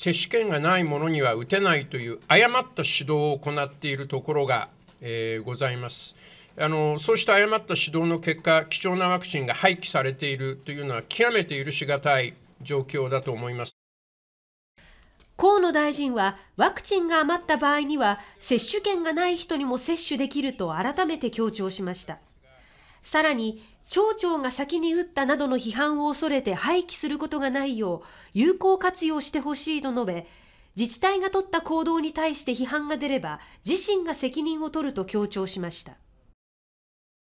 接種券がない者には打てないという誤った指導を行っているところが、えー、ございます。あのそうした誤った指導の結果、貴重なワクチンが廃棄されているというのは、極めて許し難い状況だと思います。河野大臣は、ワクチンが余った場合には、接種券がない人にも接種できると改めて強調しました。さらに、町長が先に打ったなどの批判を恐れて廃棄することがないよう有効活用してほしいと述べ自治体が取った行動に対して批判が出れば自身が責任を取ると強調しました。